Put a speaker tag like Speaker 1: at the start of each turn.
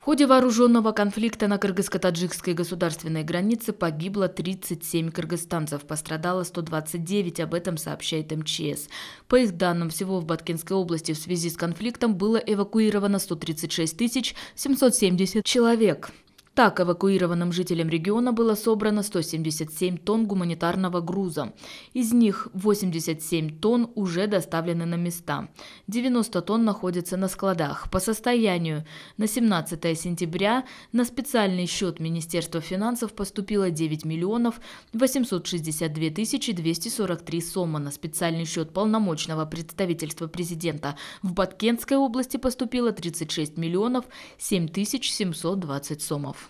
Speaker 1: В ходе вооруженного конфликта на кыргызско-таджикской государственной границе погибло 37 кыргызстанцев, пострадало 129, об этом сообщает МЧС. По их данным, всего в Баткинской области в связи с конфликтом было эвакуировано 136 770 человек. Так, эвакуированным жителям региона было собрано 177 тонн гуманитарного груза. Из них 87 тонн уже доставлены на места. 90 тонн находятся на складах. По состоянию на 17 сентября на специальный счет Министерства финансов поступило 9 миллионов 862 тысячи 243 сома. На специальный счет полномочного представительства президента в Баткенской области поступило 36 миллионов 7 тысяч 720 сомов.